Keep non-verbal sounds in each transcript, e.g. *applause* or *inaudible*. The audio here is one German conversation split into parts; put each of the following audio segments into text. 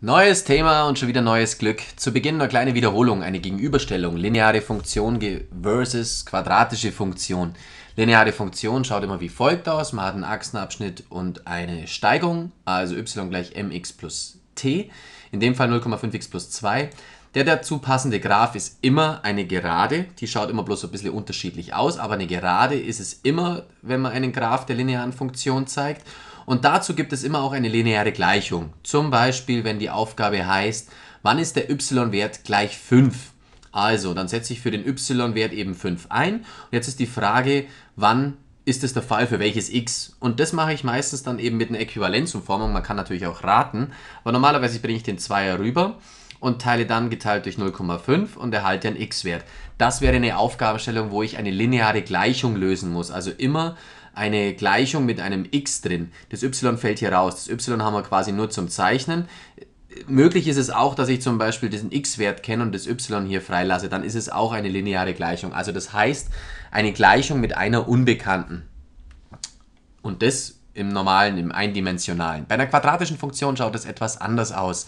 Neues Thema und schon wieder neues Glück. Zu Beginn eine kleine Wiederholung, eine Gegenüberstellung. Lineare Funktion versus quadratische Funktion. Lineare Funktion schaut immer wie folgt aus. Man hat einen Achsenabschnitt und eine Steigung, also y gleich mx plus t, in dem Fall 0,5x plus 2. Der dazu passende Graph ist immer eine Gerade, die schaut immer bloß ein bisschen unterschiedlich aus, aber eine Gerade ist es immer, wenn man einen Graph der linearen Funktion zeigt und dazu gibt es immer auch eine lineare Gleichung. Zum Beispiel, wenn die Aufgabe heißt, wann ist der y-Wert gleich 5? Also, dann setze ich für den y-Wert eben 5 ein. Und jetzt ist die Frage, wann ist es der Fall für welches x? Und das mache ich meistens dann eben mit einer Äquivalenzumformung. Man kann natürlich auch raten, aber normalerweise bringe ich den Zweier rüber und teile dann geteilt durch 0,5 und erhalte einen x-Wert. Das wäre eine Aufgabenstellung, wo ich eine lineare Gleichung lösen muss. Also immer eine Gleichung mit einem x drin. Das y fällt hier raus. Das y haben wir quasi nur zum Zeichnen. Möglich ist es auch, dass ich zum Beispiel diesen x-Wert kenne und das y hier freilasse. Dann ist es auch eine lineare Gleichung. Also das heißt, eine Gleichung mit einer Unbekannten. Und das im normalen, im eindimensionalen. Bei einer quadratischen Funktion schaut es etwas anders aus.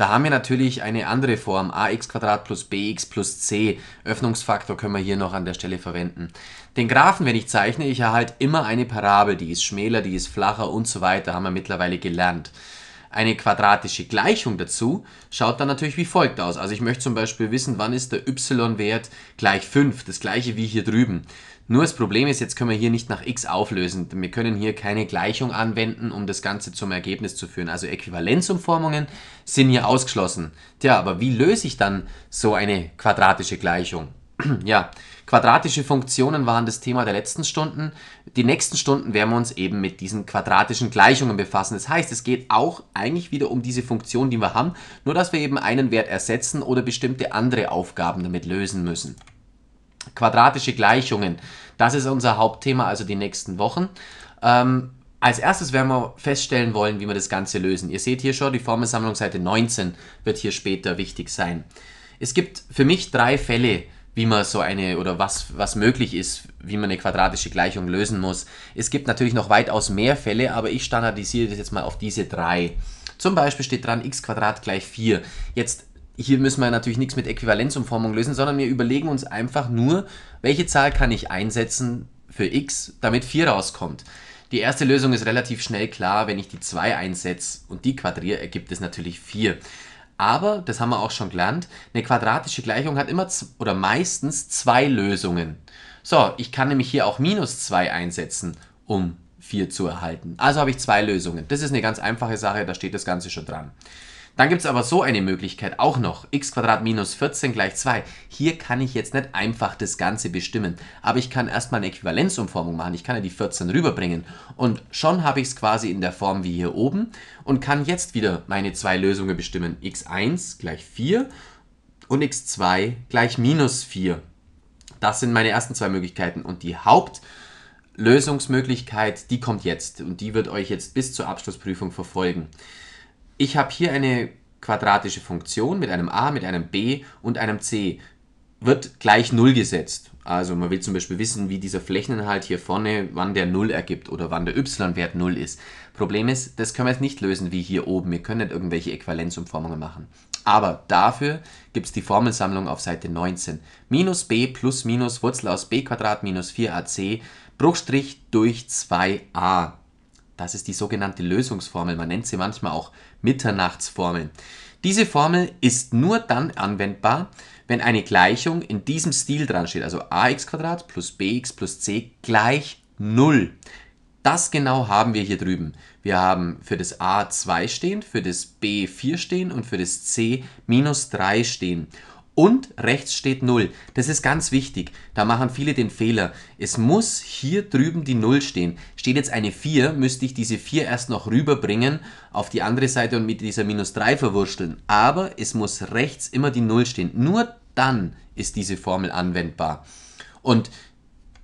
Da haben wir natürlich eine andere Form, ax plus bx plus c. Öffnungsfaktor können wir hier noch an der Stelle verwenden. Den Graphen, wenn ich zeichne, ich erhalte immer eine Parabel, die ist schmäler, die ist flacher und so weiter, haben wir mittlerweile gelernt eine quadratische Gleichung dazu, schaut dann natürlich wie folgt aus. Also ich möchte zum Beispiel wissen, wann ist der y-Wert gleich 5, das gleiche wie hier drüben. Nur das Problem ist, jetzt können wir hier nicht nach x auflösen. Wir können hier keine Gleichung anwenden, um das Ganze zum Ergebnis zu führen. Also Äquivalenzumformungen sind hier ausgeschlossen. Tja, aber wie löse ich dann so eine quadratische Gleichung? ja, quadratische Funktionen waren das Thema der letzten Stunden. Die nächsten Stunden werden wir uns eben mit diesen quadratischen Gleichungen befassen. Das heißt, es geht auch eigentlich wieder um diese Funktion, die wir haben, nur dass wir eben einen Wert ersetzen oder bestimmte andere Aufgaben damit lösen müssen. Quadratische Gleichungen, das ist unser Hauptthema, also die nächsten Wochen. Ähm, als erstes werden wir feststellen wollen, wie wir das Ganze lösen. Ihr seht hier schon, die Formelsammlung Seite 19 wird hier später wichtig sein. Es gibt für mich drei Fälle, wie man so eine oder was, was möglich ist, wie man eine quadratische Gleichung lösen muss. Es gibt natürlich noch weitaus mehr Fälle, aber ich standardisiere das jetzt mal auf diese drei. Zum Beispiel steht dran x gleich 4. Jetzt hier müssen wir natürlich nichts mit Äquivalenzumformung lösen, sondern wir überlegen uns einfach nur, welche Zahl kann ich einsetzen für x, damit 4 rauskommt. Die erste Lösung ist relativ schnell klar, wenn ich die 2 einsetze und die quadriere, ergibt es natürlich 4. Aber, das haben wir auch schon gelernt, eine quadratische Gleichung hat immer oder meistens zwei Lösungen. So, ich kann nämlich hier auch minus 2 einsetzen, um 4 zu erhalten. Also habe ich zwei Lösungen. Das ist eine ganz einfache Sache, da steht das Ganze schon dran. Dann gibt es aber so eine Möglichkeit auch noch. x minus 14 gleich 2. Hier kann ich jetzt nicht einfach das Ganze bestimmen, aber ich kann erstmal eine Äquivalenzumformung machen. Ich kann ja die 14 rüberbringen und schon habe ich es quasi in der Form wie hier oben und kann jetzt wieder meine zwei Lösungen bestimmen. x1 gleich 4 und x2 gleich minus 4. Das sind meine ersten zwei Möglichkeiten und die Haupt- Lösungsmöglichkeit, die kommt jetzt und die wird euch jetzt bis zur Abschlussprüfung verfolgen ich habe hier eine quadratische Funktion mit einem a, mit einem b und einem c. Wird gleich 0 gesetzt. Also man will zum Beispiel wissen, wie dieser Flächeninhalt hier vorne, wann der 0 ergibt oder wann der y-Wert 0 ist. Problem ist, das können wir jetzt nicht lösen wie hier oben. Wir können nicht irgendwelche Äquivalenzumformungen machen. Aber dafür gibt es die Formelsammlung auf Seite 19. Minus b plus minus Wurzel aus b minus 4ac Bruchstrich durch 2a. Das ist die sogenannte Lösungsformel. Man nennt sie manchmal auch Mitternachtsformel. Diese Formel ist nur dann anwendbar, wenn eine Gleichung in diesem Stil dran steht, also ax plus bx plus c gleich 0. Das genau haben wir hier drüben. Wir haben für das a 2 stehen, für das b 4 stehen und für das c minus 3 stehen und rechts steht 0. Das ist ganz wichtig. Da machen viele den Fehler. Es muss hier drüben die 0 stehen. Steht jetzt eine 4, müsste ich diese 4 erst noch rüberbringen auf die andere Seite und mit dieser minus 3 verwurschteln. Aber es muss rechts immer die 0 stehen. Nur dann ist diese Formel anwendbar. Und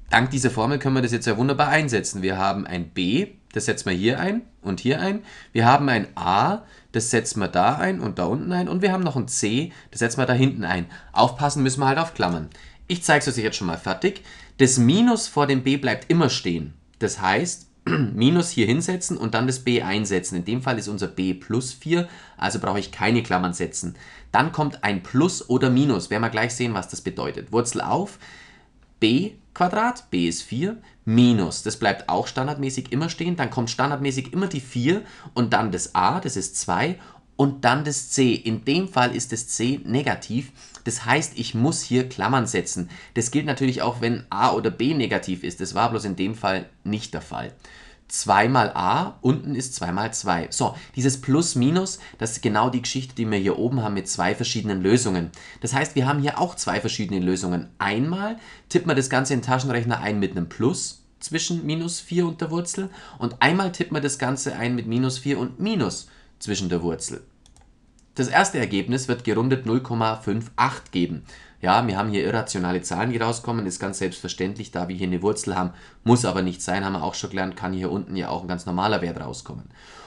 dank dieser Formel können wir das jetzt ja wunderbar einsetzen. Wir haben ein b, das setzen wir hier ein, und hier ein. Wir haben ein A, das setzen wir da ein und da unten ein. Und wir haben noch ein C, das setzen wir da hinten ein. Aufpassen müssen wir halt auf Klammern. Ich zeige es euch jetzt schon mal fertig. Das Minus vor dem B bleibt immer stehen. Das heißt, *clears throat* Minus hier hinsetzen und dann das B einsetzen. In dem Fall ist unser B plus 4, also brauche ich keine Klammern setzen. Dann kommt ein Plus oder Minus, werden wir gleich sehen, was das bedeutet. Wurzel auf, b Quadrat, b ist 4, minus, das bleibt auch standardmäßig immer stehen, dann kommt standardmäßig immer die 4 und dann das a, das ist 2 und dann das c. In dem Fall ist das c negativ, das heißt, ich muss hier Klammern setzen. Das gilt natürlich auch, wenn a oder b negativ ist, das war bloß in dem Fall nicht der Fall. 2 mal a, unten ist 2 mal 2. So, dieses Plus-Minus, das ist genau die Geschichte, die wir hier oben haben mit zwei verschiedenen Lösungen. Das heißt, wir haben hier auch zwei verschiedene Lösungen. Einmal tippt man das Ganze in den Taschenrechner ein mit einem Plus zwischen minus 4 und der Wurzel und einmal tippt man das Ganze ein mit minus 4 und minus zwischen der Wurzel. Das erste Ergebnis wird gerundet 0,58 geben. Ja, wir haben hier irrationale Zahlen, die rauskommen, ist ganz selbstverständlich, da wir hier eine Wurzel haben, muss aber nicht sein, haben wir auch schon gelernt, kann hier unten ja auch ein ganz normaler Wert rauskommen.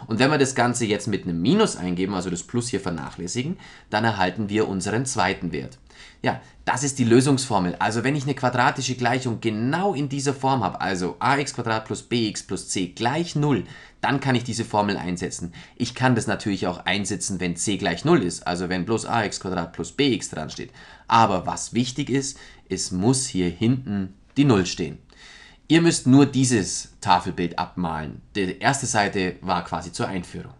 Und wenn wir das Ganze jetzt mit einem Minus eingeben, also das Plus hier vernachlässigen, dann erhalten wir unseren zweiten Wert. Ja, das ist die Lösungsformel. Also wenn ich eine quadratische Gleichung genau in dieser Form habe, also ax plus bx plus c gleich 0, dann kann ich diese Formel einsetzen. Ich kann das natürlich auch einsetzen, wenn c gleich 0 ist, also wenn bloß ax plus bx dran steht. Aber was wichtig ist, es muss hier hinten die 0 stehen. Ihr müsst nur dieses Tafelbild abmalen. Die erste Seite war quasi zur Einführung.